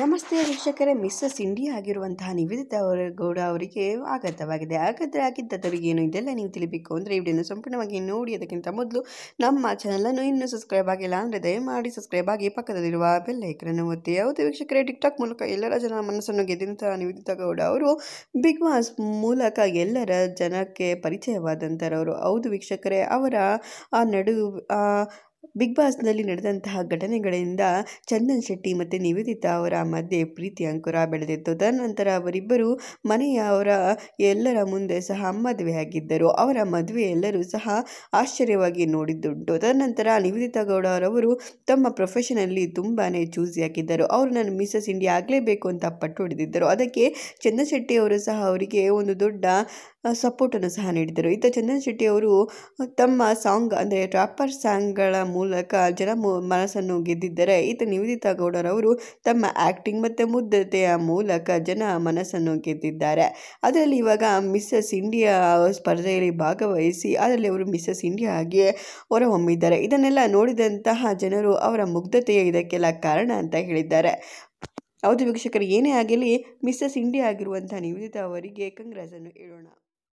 ನಮಸ್ತೆ ವೀಕ್ಷಕರೇ missus India ಆಗಿರುವಂತಹ ನಿವೇದಿತ ಅವರ ಗೌಡ ಅವರಿಗೆ ಆಗತವಾಗಿದೆ ಹಾಗಾದರೆ ಆಗಿದ್ದವರಿಗೆ ಏನು ಇದೆಲ್ಲ ನೀವು ತಿಳಿಬೇಕು ಅಂದರೆ ವಿಡಿಯೋನ ಸಂಪೂರ್ಣವಾಗಿ ನೋಡಿ ಅದಕ್ಕಿಂತ ಮೊದಲು ನಮ್ಮ ಚಾನಲನ್ನು ಇನ್ನೂ ಸಬ್ಸ್ಕ್ರೈಬ್ ಆಗಿಲ್ಲ ಅಂದರೆ ದಯಮಾಡಿ ಸಬ್ಸ್ಕ್ರೈಬ್ ಆಗಿ ಪಕ್ಕದಲ್ಲಿರುವ ಬೆಲ್ಲೈಕರನ್ನು ಒತ್ತಿ ಯಾವುದೇ ವೀಕ್ಷಕರೇ ಟಿಕ್ಟಾಕ್ ಮೂಲಕ ಎಲ್ಲರ ಜನರ ಮನಸ್ಸನ್ನು ಗೆದ್ದಂತಹ ನಿವೇದಿತ ಗೌಡ ಅವರು ಬಿಗ್ ಬಾಸ್ ಮೂಲಕ ಎಲ್ಲರ ಜನಕ್ಕೆ ಪರಿಚಯವಾದಂಥವರು ಹೌದು ವೀಕ್ಷಕರೇ ಅವರ ಆ ನಡು ಬಿಗ್ ಬಾಸ್ನಲ್ಲಿ ನಡೆದಂತಹ ಘಟನೆಗಳಿಂದ ಚಂದನ್ ಶೆಟ್ಟಿ ಮತ್ತು ನಿವೇದಿತಾ ಅವರ ಮಧ್ಯೆ ಪ್ರೀತಿ ಅಂಕುರ ಬೆಳೆದಿತ್ತು ತದನಂತರ ಅವರಿಬ್ಬರು ಮನೆಯ ಅವರ ಎಲ್ಲರ ಮುಂದೆ ಸಹ ಮದುವೆಯಾಗಿದ್ದರು ಅವರ ಮದುವೆ ಎಲ್ಲರೂ ಸಹ ಆಶ್ಚರ್ಯವಾಗಿ ನೋಡಿದ್ದುಂಟು ತದನಂತರ ನಿವೇದಿತಾ ಗೌಡ ಅವರವರು ತಮ್ಮ ಪ್ರೊಫೆಷನಲ್ಲಿ ತುಂಬಾ ಚೂಸಿಯಾಗಿದ್ದರು ಅವರು ನಾನು ಮಿಸಸ್ ಇಂಡಿಯಾ ಆಗಲೇಬೇಕು ಅಂತ ಪಟ್ಟು ಹಿಡಿದಿದ್ದರು ಅದಕ್ಕೆ ಚಂದನ್ ಶೆಟ್ಟಿ ಅವರು ಸಹ ಅವರಿಗೆ ಒಂದು ದೊಡ್ಡ ಸಪೋರ್ಟನ್ನು ಸಹ ನೀಡಿದರು ಇತ್ತ ಚಂದನ್ ಶೆಟ್ಟಿ ಅವರು ತಮ್ಮ ಸಾಂಗ್ ಅಂದರೆ ಟ್ರಾಪರ್ ಸಾಂಗ್ಗಳ ಮೂಲಕ ಜನ ಮನಸ್ಸನ್ನು ಗೆದ್ದಿದ್ದರೆ ಈತ ನಿವೇದಿತಾ ಗೌಡರವರು ತಮ್ಮ ಆ್ಯಕ್ಟಿಂಗ್ ಮತ್ತು ಮುದ್ದತೆಯ ಮೂಲಕ ಜನ ಮನಸ್ಸನ್ನು ಗೆದ್ದಿದ್ದಾರೆ ಅದರಲ್ಲಿ ಇವಾಗ ಮಿಸ್ಸಸ್ ಇಂಡಿಯಾ ಸ್ಪರ್ಧೆಯಲ್ಲಿ ಭಾಗವಹಿಸಿ ಅದರಲ್ಲಿ ಅವರು ಮಿಸ್ಸಸ್ ಇಂಡಿಯಾ ಆಗಿಯೇ ಹೊರಹೊಮ್ಮಿದ್ದಾರೆ ಇದನ್ನೆಲ್ಲ ನೋಡಿದಂತಹ ಜನರು ಅವರ ಮುಗ್ಧತೆಯ ಇದಕ್ಕೆಲ್ಲ ಕಾರಣ ಅಂತ ಹೇಳಿದ್ದಾರೆ ಹೌದು ವೀಕ್ಷಕರು ಏನೇ ಆಗಲಿ ಮಿಸ್ಸಸ್ ಇಂಡಿಯಾ ಆಗಿರುವಂತಹ ನಿವೇದಿತಾ ಅವರಿಗೆ ಅನ್ನು ಹೇಳೋಣ